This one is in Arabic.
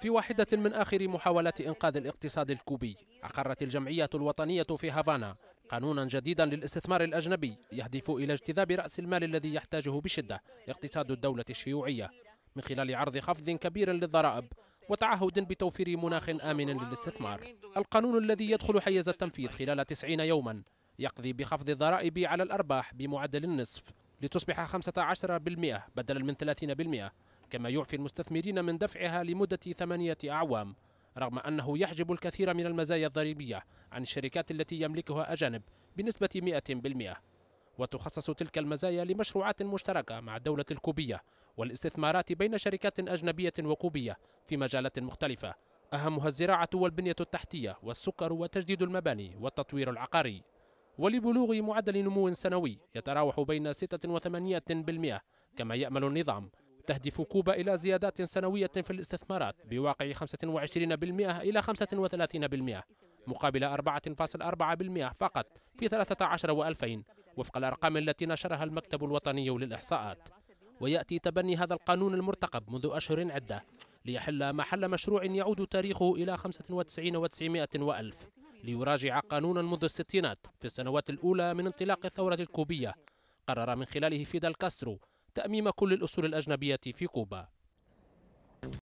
في واحدة من آخر محاولات إنقاذ الاقتصاد الكوبي أقرت الجمعية الوطنية في هافانا قانونا جديدا للاستثمار الأجنبي يهدف إلى اجتذاب رأس المال الذي يحتاجه بشدة اقتصاد الدولة الشيوعية من خلال عرض خفض كبير للضرائب وتعهد بتوفير مناخ آمن للاستثمار القانون الذي يدخل حيز التنفيذ خلال 90 يوما يقضي بخفض الضرائب على الأرباح بمعدل النصف لتصبح 15% بدلا من 30% كما يعفي المستثمرين من دفعها لمدة ثمانية أعوام رغم أنه يحجب الكثير من المزايا الضريبية عن الشركات التي يملكها أجانب بنسبة 100% وتخصص تلك المزايا لمشروعات مشتركة مع الدولة الكوبية والاستثمارات بين شركات أجنبية وكوبية في مجالات مختلفة أهمها الزراعة والبنية التحتية والسكر وتجديد المباني والتطوير العقاري ولبلوغ معدل نمو سنوي يتراوح بين 6 و8% كما يأمل النظام تهدف كوبا إلى زيادات سنوية في الاستثمارات بواقع 25% إلى 35% مقابل 4.4% فقط في 13 و2000 وفق الأرقام التي نشرها المكتب الوطني للإحصاءات ويأتي تبني هذا القانون المرتقب منذ أشهر عدة ليحل محل مشروع يعود تاريخه إلى 95 و900 و1000 ليراجع قانونا منذ الستينات في السنوات الأولى من انطلاق الثورة الكوبية قرر من خلاله فيدال كاسترو تأميم كل الأسر الأجنبية في كوبا